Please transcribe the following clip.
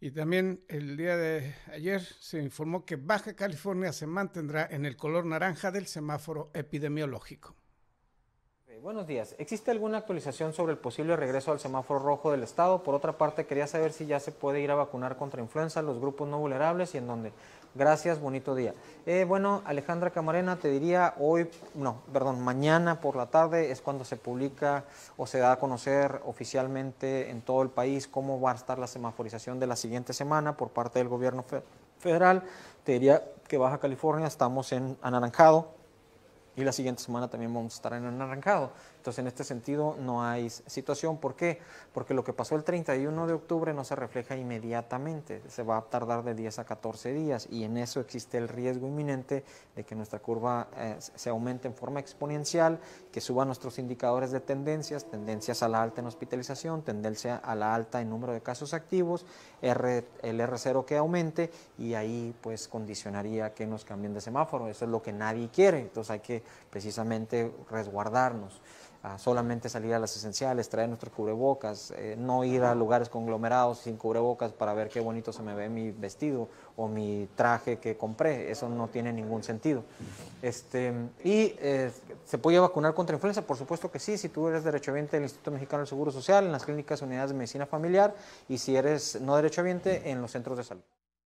Y también el día de ayer se informó que Baja California se mantendrá en el color naranja del semáforo epidemiológico. Eh, buenos días. ¿Existe alguna actualización sobre el posible regreso al semáforo rojo del Estado? Por otra parte, quería saber si ya se puede ir a vacunar contra influenza, los grupos no vulnerables y en dónde. Gracias, bonito día. Eh, bueno, Alejandra Camarena, te diría hoy, no, perdón, mañana por la tarde es cuando se publica o se da a conocer oficialmente en todo el país cómo va a estar la semaforización de la siguiente semana por parte del gobierno federal. Te diría que Baja California estamos en anaranjado y la siguiente semana también vamos a estar en un arrancado. Entonces, en este sentido, no hay situación. ¿Por qué? Porque lo que pasó el 31 de octubre no se refleja inmediatamente, se va a tardar de 10 a 14 días y en eso existe el riesgo inminente de que nuestra curva eh, se aumente en forma exponencial, que suban nuestros indicadores de tendencias, tendencias a la alta en hospitalización, tendencia a la alta en número de casos activos, R, el R0 que aumente y ahí pues condicionaría que nos cambien de semáforo. Eso es lo que nadie quiere. Entonces hay que precisamente resguardarnos, solamente salir a las esenciales, traer nuestros cubrebocas, eh, no ir a lugares conglomerados sin cubrebocas para ver qué bonito se me ve mi vestido o mi traje que compré, eso no tiene ningún sentido. Este, ¿Y eh, se puede vacunar contra influenza? Por supuesto que sí, si tú eres derechohabiente del Instituto Mexicano del Seguro Social, en las clínicas unidades de medicina familiar y si eres no derechohabiente, en los centros de salud.